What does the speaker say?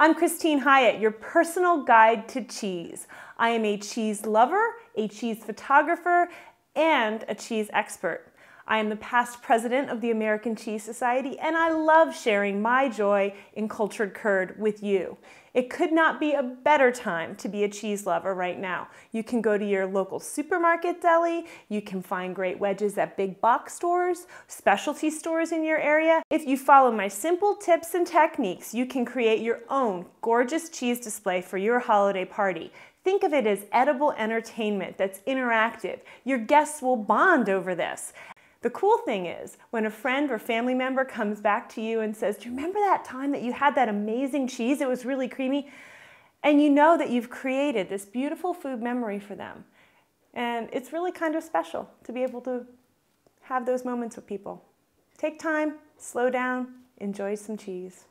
I'm Christine Hyatt, your personal guide to cheese. I am a cheese lover, a cheese photographer, and a cheese expert. I am the past president of the American Cheese Society, and I love sharing my joy in cultured curd with you. It could not be a better time to be a cheese lover right now. You can go to your local supermarket deli, you can find great wedges at big box stores, specialty stores in your area. If you follow my simple tips and techniques, you can create your own gorgeous cheese display for your holiday party. Think of it as edible entertainment that's interactive. Your guests will bond over this. The cool thing is, when a friend or family member comes back to you and says, Do you remember that time that you had that amazing cheese? It was really creamy. And you know that you've created this beautiful food memory for them. And it's really kind of special to be able to have those moments with people. Take time, slow down, enjoy some cheese.